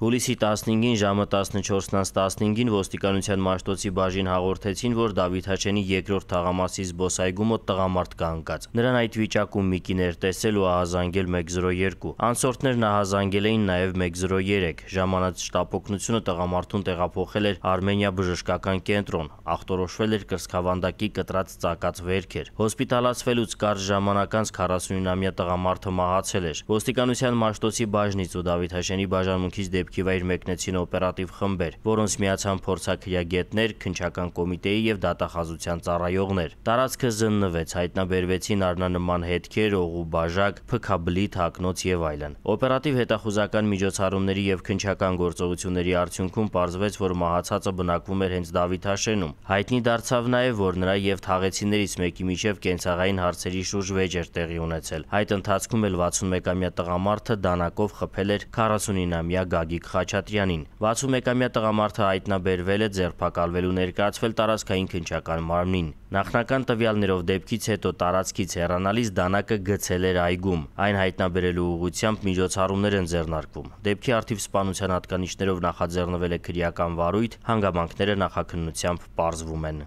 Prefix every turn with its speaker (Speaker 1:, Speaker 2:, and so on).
Speaker 1: Հուլիսի 15-ին ժամը 14-ից 15-ին ոստիկանության Մաշտոցի բաժին հաղորդեցին, որ Դավիթ Հաչենի երկրորդ թաղամասի զբոսայգու մոտ տղամարդ կա ընկած։ Նրան այդ վիճակում մի կին էր տեսել ու ահազանգել 102։ Անցորդներն ահազանգել էին նաև 103։ Ժամանած շտապօգնությունը տղամարդուն տեղափոխել էր Արմենիա բժշկական կենտրոն։ Ախտորոշվել էր կրսկավանդակի կտրած ծակած վերքեր։ Հոսպիտալացվելուց կարճ ժամանակ անց 49-ամյա տղամարդը մահացել էր։ Ոստիկանության Մաշտոցի բաժնից ու Դավիթ Հաչենի բաժանմունքից դեպի դեպքի վայր մեկնեցին օպերատիվ խմբեր, որոնց միացան փորձաքրյագետներ, քնչական կոմիտեի եւ դատախազության ծառայողներ։ Տարածքը զննվեց, հայտնաբերվեցին արնանման հետքեր, օղու բաժակ, փքաբլի, թակնոց եւ այլն։ Օպերատիվ հետախուզական միջոցառումների եւ քնչական գործողությունների արդյունքում պարզվեց, որ մահացածը բնակվում էր հենց Դավիթ Հաշենում։ Հայտնի դարձավ նաեւ, որ նրա եւ թաղեցիներից մեկի միջև կենցաղային հարցերի շուրջ վեճ էր տեղի ունեցել։ Այդ ընթացքում էլ 61-ամյա տղամարդը դանակով խփել էր 49-ամյա Գագիկ Լուսիկ Խաչատրյանին։ 61-ամյա տղամարդը հայտնաբերվել է ձերբակալվելու ներկայացվել տարածքային քնչական մարմնին։ Նախնական տվյալներով դեպքից հետո տարածքից հեռանալիս դանակը գցել էր այգում։ Այն հայտնաբերելու ուղղությամբ միջոցառումներ են ձեռնարկվում։ Դեպքի արդիվ սպանության հատկանիշներով նախաձեռնվել է քրեական վարույթ, հանգամանքները նախաքննությամբ պարզվում են։